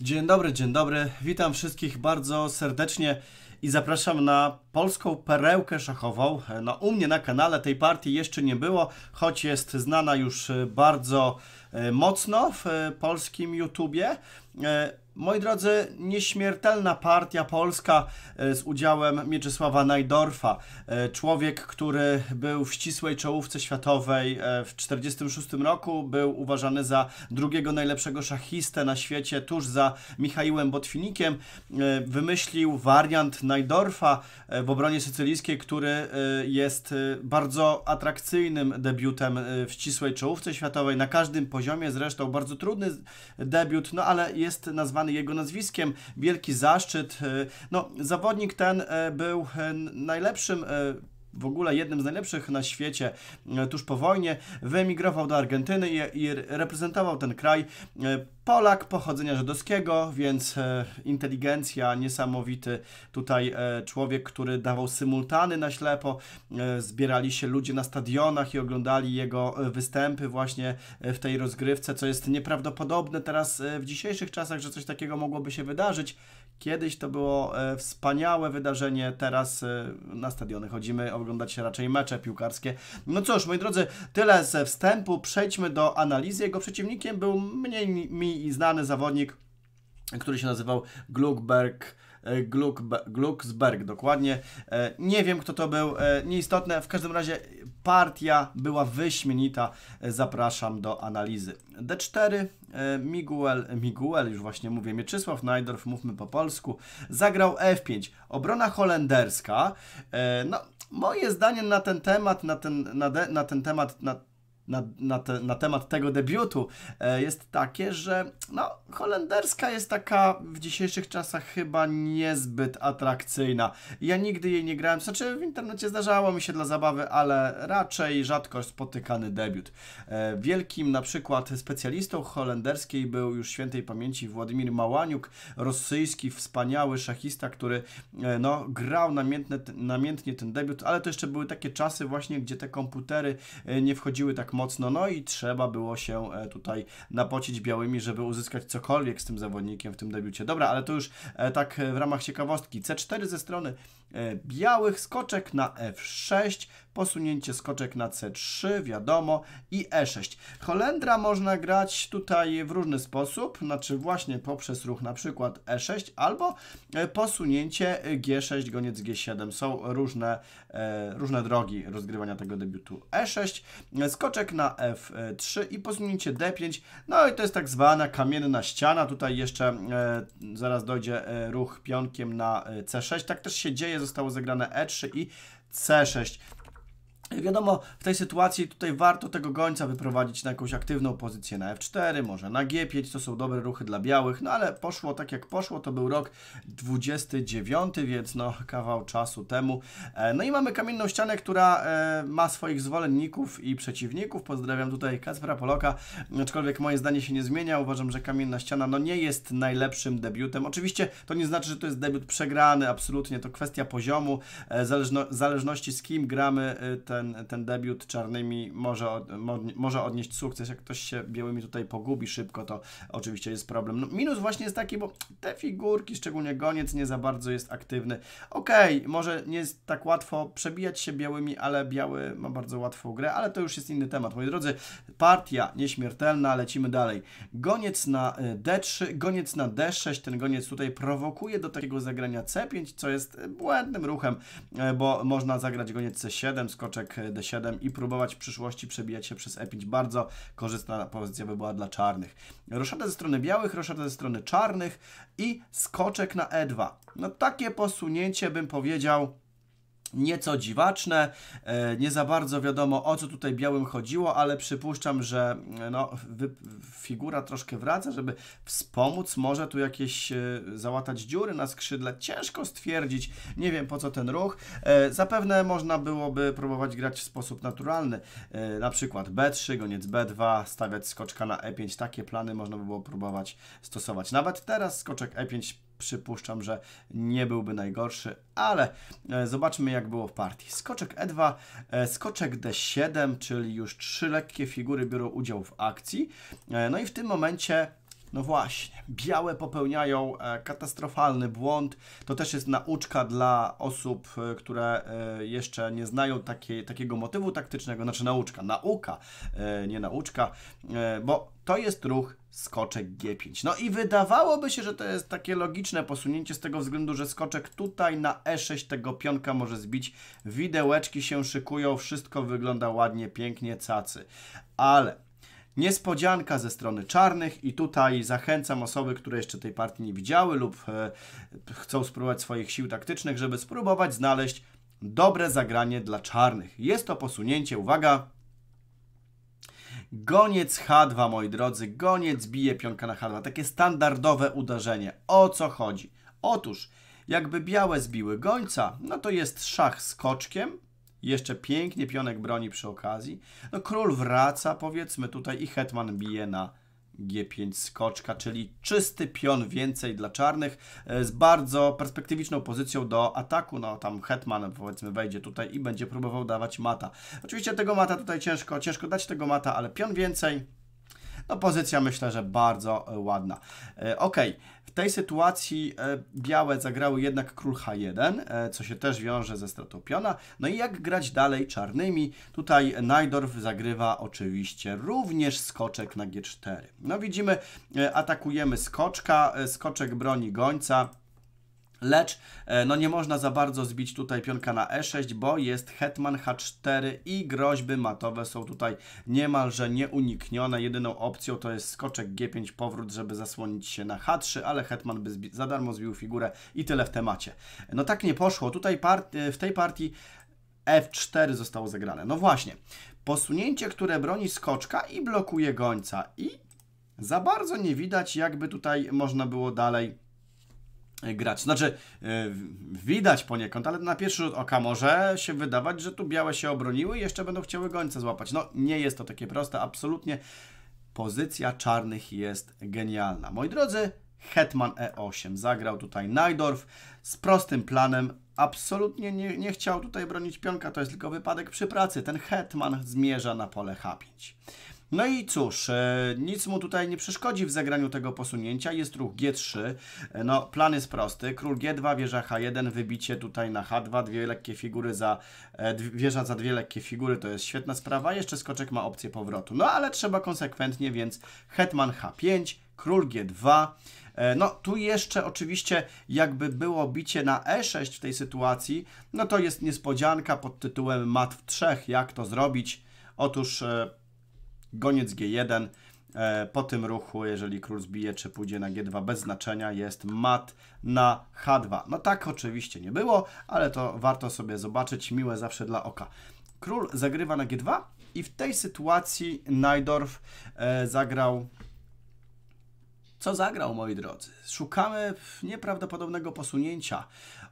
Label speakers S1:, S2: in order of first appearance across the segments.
S1: Dzień dobry, dzień dobry. Witam wszystkich bardzo serdecznie i zapraszam na polską perełkę szachową. No, u mnie na kanale tej partii jeszcze nie było, choć jest znana już bardzo e, mocno w e, polskim YouTubie. E, Moi drodzy, nieśmiertelna partia polska e, z udziałem Mieczysława Najdorfa. E, człowiek, który był w ścisłej czołówce światowej e, w 1946 roku, był uważany za drugiego najlepszego szachistę na świecie, tuż za Michaiłem Botwinikiem. Wymyślił wariant Najdorfa w obronie sycylijskiej, który jest bardzo atrakcyjnym debiutem w ścisłej czołówce światowej, na każdym poziomie zresztą, bardzo trudny debiut, no ale jest nazwany jego nazwiskiem. Wielki zaszczyt. E, no, zawodnik ten e, był e, najlepszym w ogóle jednym z najlepszych na świecie tuż po wojnie, wyemigrował do Argentyny i, i reprezentował ten kraj Polak pochodzenia żydowskiego, więc e, inteligencja, niesamowity tutaj e, człowiek, który dawał symultany na ślepo. E, zbierali się ludzie na stadionach i oglądali jego występy właśnie w tej rozgrywce, co jest nieprawdopodobne teraz w dzisiejszych czasach, że coś takiego mogłoby się wydarzyć. Kiedyś to było wspaniałe wydarzenie, teraz na stadiony chodzimy oglądać raczej mecze piłkarskie. No cóż, moi drodzy, tyle ze wstępu. Przejdźmy do analizy. Jego przeciwnikiem był mniej mi i znany zawodnik, który się nazywał Gluckberg. E, Gluck, Glucksberg, dokładnie. E, nie wiem, kto to był, e, nieistotne. W każdym razie partia była wyśmienita. Zapraszam do analizy. D4, Miguel, Miguel, już właśnie mówię, Mieczysław Najdorf, mówmy po polsku, zagrał F5. Obrona holenderska, no moje zdanie na ten temat, na ten, na de, na ten temat, na na, na, te, na, temat tego debiutu e, jest takie, że no, holenderska jest taka w dzisiejszych czasach chyba niezbyt atrakcyjna. Ja nigdy jej nie grałem, znaczy w internecie zdarzało mi się dla zabawy, ale raczej rzadko spotykany debiut. E, wielkim na przykład specjalistą holenderskiej był już świętej pamięci Władimir Małaniuk, rosyjski wspaniały szachista, który e, no, grał namiętne, namiętnie ten debiut, ale to jeszcze były takie czasy właśnie, gdzie te komputery nie wchodziły tak mocno, no i trzeba było się e, tutaj napocić białymi, żeby uzyskać cokolwiek z tym zawodnikiem w tym debiucie. Dobra, ale to już e, tak e, w ramach ciekawostki. C4 ze strony białych, skoczek na F6, posunięcie skoczek na C3, wiadomo, i E6. Holendra można grać tutaj w różny sposób, znaczy właśnie poprzez ruch na przykład E6 albo e, posunięcie G6, goniec G7. Są różne, e, różne drogi rozgrywania tego debiutu. E6, skoczek na F3 i posunięcie D5, no i to jest tak zwana kamienna ściana, tutaj jeszcze e, zaraz dojdzie e, ruch pionkiem na e, C6, tak też się dzieje, zostało zagrane E3 i C6. Wiadomo, w tej sytuacji tutaj warto tego gońca wyprowadzić na jakąś aktywną pozycję na F4, może na G5, to są dobre ruchy dla białych, no ale poszło tak jak poszło, to był rok 29, więc no kawał czasu temu. E, no i mamy kamienną ścianę, która e, ma swoich zwolenników i przeciwników. Pozdrawiam tutaj Kacpra Poloka, aczkolwiek moje zdanie się nie zmienia, uważam, że kamienna ściana no nie jest najlepszym debiutem. Oczywiście to nie znaczy, że to jest debiut przegrany, absolutnie, to kwestia poziomu, e, zależno, zależności z kim gramy te ten, ten debiut czarnymi może, od, może odnieść sukces. Jak ktoś się białymi tutaj pogubi szybko, to oczywiście jest problem. No, minus właśnie jest taki, bo te figurki, szczególnie goniec, nie za bardzo jest aktywny. Okej, okay, może nie jest tak łatwo przebijać się białymi, ale biały ma bardzo łatwą grę, ale to już jest inny temat. Moi drodzy, partia nieśmiertelna, lecimy dalej. Goniec na y, D3, goniec na D6, ten goniec tutaj prowokuje do takiego zagrania C5, co jest błędnym ruchem, y, bo można zagrać goniec C7, skoczek królik e, D7 i próbować w przyszłości przebijać się przez E5. Bardzo korzystna pozycja by była dla czarnych. Roszada ze strony białych, roszada ze strony czarnych i skoczek na E2. No takie posunięcie bym powiedział nieco dziwaczne. E, nie za bardzo wiadomo o co tutaj białym chodziło, ale przypuszczam, że e, no, figura troszkę wraca, żeby wspomóc może tu jakieś e, załatać dziury na skrzydle. Ciężko stwierdzić, nie wiem po co ten ruch. Zapewne można byłoby próbować grać w sposób naturalny, na przykład B3, goniec B2, stawiać skoczka na E5. Takie plany można by było próbować stosować. Nawet teraz skoczek E5 przypuszczam, że nie byłby najgorszy, ale e, zobaczmy jak było w partii. Skoczek E2, e, skoczek D7, czyli już trzy lekkie figury biorą udział w akcji. E, no i w tym momencie no właśnie, białe popełniają e, katastrofalny błąd. To też jest nauczka dla osób, e, które e, jeszcze nie znają takiego motywu taktycznego, znaczy nauczka, nauka, nie nauczka, bo to jest ruch skoczek G5. No i wydawałoby się, że to jest takie logiczne posunięcie z tego względu, że skoczek tutaj na E6 tego pionka może zbić. Widełeczki się szykują, wszystko wygląda ładnie, pięknie, cacy. Ale Niespodzianka ze strony czarnych i tutaj zachęcam osoby, które jeszcze tej partii nie widziały lub e, chcą spróbować swoich sił taktycznych, żeby spróbować znaleźć dobre zagranie dla czarnych. Jest to posunięcie, uwaga, Goniec H2, moi drodzy, goniec bije pionka na H2. Takie standardowe uderzenie. O co chodzi? Otóż, jakby białe zbiły gońca, no to jest szach skoczkiem, jeszcze pięknie pionek broni przy okazji. No król wraca, powiedzmy tutaj i hetman bije na G5 skoczka, czyli czysty pion więcej dla czarnych e, z bardzo perspektywiczną pozycją do ataku. No tam Hetman powiedzmy wejdzie tutaj i będzie próbował dawać mata. Oczywiście tego mata tutaj ciężko, ciężko dać tego mata, ale pion więcej. No pozycja myślę, że bardzo e, ładna. E, okej. Okay. W tej sytuacji e, białe zagrały jednak król h1, e, co się też wiąże ze stratą piona. No i jak grać dalej czarnymi? Tutaj Najdorf zagrywa oczywiście również skoczek na g4. No widzimy, e, atakujemy skoczka, skoczek broni gońca, Lecz e, no nie można za bardzo zbić tutaj pionka na e6, bo jest hetman h4 i groźby matowe są tutaj niemalże nieuniknione. Jedyną opcją to jest skoczek g5, powrót, żeby zasłonić się na h3, ale hetman by za darmo zbił figurę i tyle w temacie. No tak nie poszło. Tutaj e, w tej partii f4 zostało zagrane. No właśnie, posunięcie, które broni skoczka i blokuje gońca. I za bardzo nie widać, jakby tutaj można było dalej E, grać. Znaczy, e, widać poniekąd, ale na pierwszy rzut oka może się wydawać, że tu białe się obroniły i jeszcze będą chciały gońce złapać. No, nie jest to takie proste, absolutnie. Pozycja czarnych jest genialna. Moi drodzy, Hetman E8 zagrał tutaj Najdorf z prostym planem. Absolutnie nie, nie chciał tutaj bronić pionka, to jest tylko wypadek przy pracy. Ten Hetman zmierza na pole H5. No i cóż, e, nic mu tutaj nie przeszkodzi w zagraniu tego posunięcia. Jest ruch G3. E, no, plan jest prosty. Król G2, wieża H1, wybicie tutaj na H2, dwie lekkie figury za... E, wieża za dwie lekkie figury, to jest świetna sprawa. Jeszcze skoczek ma opcję powrotu. No, ale trzeba konsekwentnie, więc hetman H5, król G2. No tu jeszcze oczywiście jakby było bicie na E6 w tej sytuacji, no to jest niespodzianka pod tytułem mat w trzech, jak to zrobić. Otóż Goniec G1. E, po tym ruchu, jeżeli król zbije czy pójdzie na G2 bez znaczenia, jest mat na H2. No tak oczywiście nie było, ale to warto sobie zobaczyć, miłe zawsze dla oka. Król zagrywa na G2 i w tej sytuacji Najdorf e, zagrał co zagrał, moi drodzy? Szukamy nieprawdopodobnego posunięcia.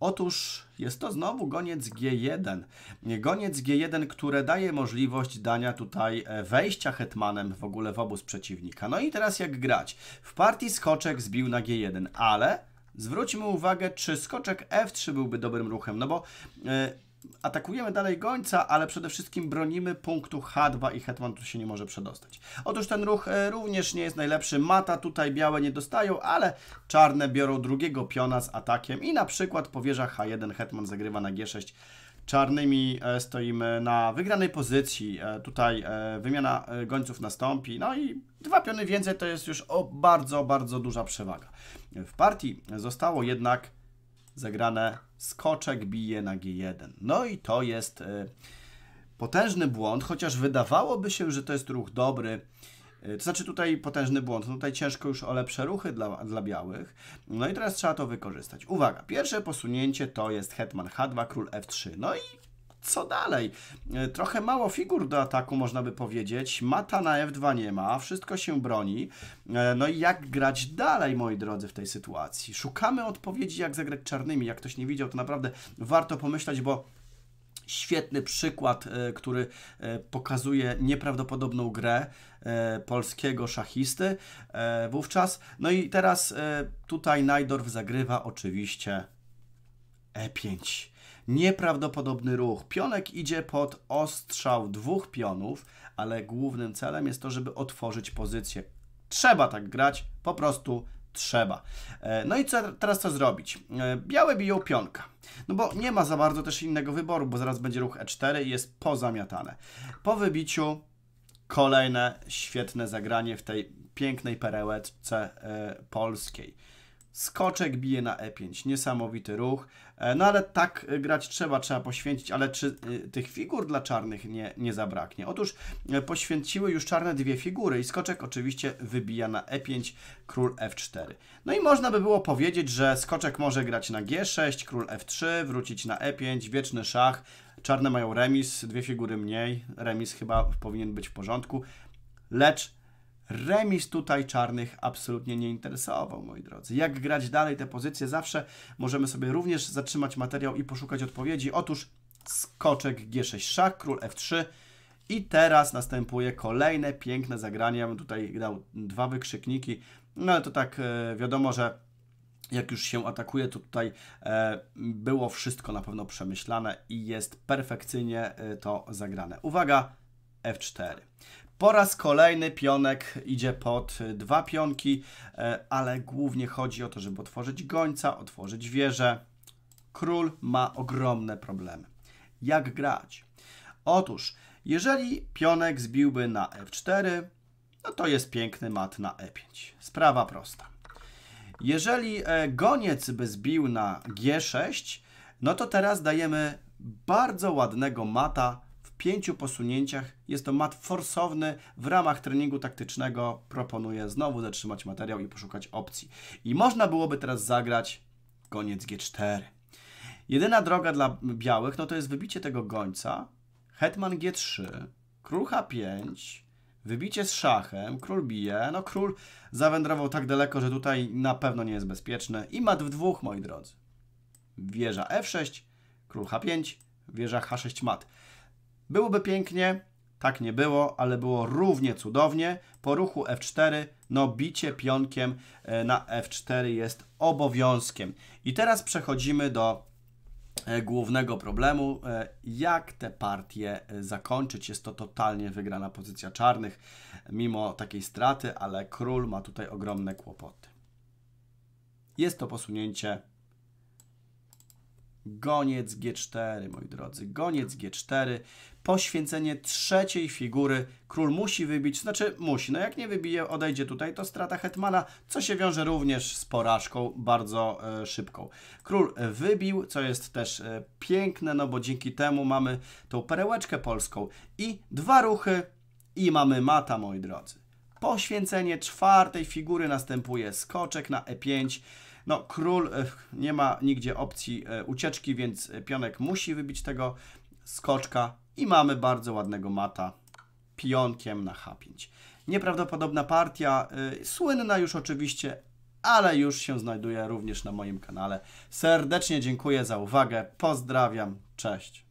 S1: Otóż jest to znowu goniec G1. Goniec G1, które daje możliwość dania tutaj e, wejścia hetmanem w ogóle w obóz przeciwnika. No i teraz jak grać? W partii skoczek zbił na G1, ale zwróćmy uwagę, czy skoczek F3 byłby dobrym ruchem, no bo... Yy, atakujemy dalej gońca, ale przede wszystkim bronimy punktu H2 i hetman tu się nie może przedostać. Otóż ten ruch e, również nie jest najlepszy. Mata tutaj białe nie dostają, ale czarne biorą drugiego piona z atakiem i na przykład powierza H1, hetman zagrywa na G6. Czarnymi e, stoimy na wygranej pozycji. E, tutaj wymiana gońców nastąpi. No i dwa piony więcej to jest już o bardzo, bardzo duża przewaga. W partii zostało jednak zagrane skoczek bije na G1. No i to jest y, potężny błąd, chociaż wydawałoby się, że to jest ruch dobry. Y, to znaczy tutaj potężny błąd, no tutaj ciężko już o lepsze ruchy dla, dla białych. No i teraz trzeba to wykorzystać. Uwaga, pierwsze posunięcie to jest hetman h2, król f3. No i co dalej? E, trochę mało figur do ataku, można by powiedzieć. Mata na F2 nie ma, wszystko się broni. E, no i jak grać dalej, moi drodzy, w tej sytuacji? Szukamy odpowiedzi, jak zagrać czarnymi. Jak ktoś nie widział, to naprawdę warto pomyśleć, bo świetny przykład, e, który pokazuje nieprawdopodobną grę polskiego szachisty wówczas. No i teraz tutaj Najdorf zagrywa oczywiście E5 nieprawdopodobny ruch. Pionek idzie pod ostrzał dwóch pionów, ale głównym celem jest to, żeby otworzyć pozycję. Trzeba tak grać, po prostu trzeba. E, no i co, teraz co zrobić? E, białe biją pionka. No bo nie ma za bardzo też innego wyboru, bo zaraz będzie ruch E4 i jest pozamiatane. Po wybiciu kolejne świetne zagranie w tej pięknej perełeczce e, polskiej. Skoczek bije na E5, niesamowity ruch. E, no ale tak e, grać trzeba, trzeba poświęcić, ale czy e, tych figur dla czarnych nie, nie zabraknie? Otóż poświęciły już czarne dwie figury i skoczek oczywiście wybija na E5, król F4. No i można by było powiedzieć, że skoczek może grać na G6, król F3, wrócić na E5, wieczny szach, czarne mają remis, dwie figury mniej, remis chyba powinien być w porządku, lecz Remis tutaj czarnych absolutnie nie interesował, moi drodzy. Jak grać dalej te pozycje? Zawsze możemy sobie również zatrzymać materiał i poszukać odpowiedzi. Otóż skoczek G6 szach, król F3 i teraz następuje kolejne piękne zagranie. Ja bym tutaj dał dwa wykrzykniki, no ale to tak e, wiadomo, że jak już się atakuje, to tutaj e, było wszystko na pewno przemyślane i jest perfekcyjnie e, to zagrane. Uwaga, F4. Po raz kolejny pionek idzie pod y, dwa pionki, y, ale głównie chodzi o to, żeby otworzyć gońca, otworzyć wieżę. Król ma ogromne problemy. Jak grać? Otóż, jeżeli pionek zbiłby na f4, no to jest piękny mat na e5. Sprawa prosta. Jeżeli e, goniec by zbił na g6, no to teraz dajemy bardzo ładnego mata pięciu posunięciach. Jest to mat forsowny w ramach treningu taktycznego. Proponuję znowu zatrzymać materiał i poszukać opcji. I można byłoby teraz zagrać goniec G4. Jedyna droga dla białych no to jest wybicie tego gońca, hetman G3, król H5, wybicie z szachem, król bije, no król zawędrował tak daleko, że tutaj na pewno nie jest bezpieczny i mat w dwóch, moi drodzy. Wieża F6, król H5, wieża H6 mat. Byłoby pięknie, tak nie było, ale było równie cudownie. Po ruchu F4, no bicie pionkiem e, na F4 jest obowiązkiem. I teraz przechodzimy do e, głównego problemu, e, jak te partie zakończyć. Jest to totalnie wygrana pozycja czarnych, mimo takiej straty, ale król ma tutaj ogromne kłopoty. Jest to posunięcie Goniec G4, moi drodzy, goniec G4, poświęcenie trzeciej figury. Król musi wybić, znaczy musi, no jak nie wybije, odejdzie tutaj, to strata hetmana, co się wiąże również z porażką bardzo e, szybką. Król e, wybił, co jest też e, piękne, no bo dzięki temu mamy tą perełeczkę polską i dwa ruchy i mamy mata, moi drodzy. Poświęcenie czwartej figury następuje skoczek na E5, no, król e, nie ma nigdzie opcji e, ucieczki, więc pionek musi wybić tego skoczka i mamy bardzo ładnego mata pionkiem na H5. Nieprawdopodobna partia, e, słynna już oczywiście, ale już się znajduje również na moim kanale. Serdecznie dziękuję za uwagę, pozdrawiam, cześć.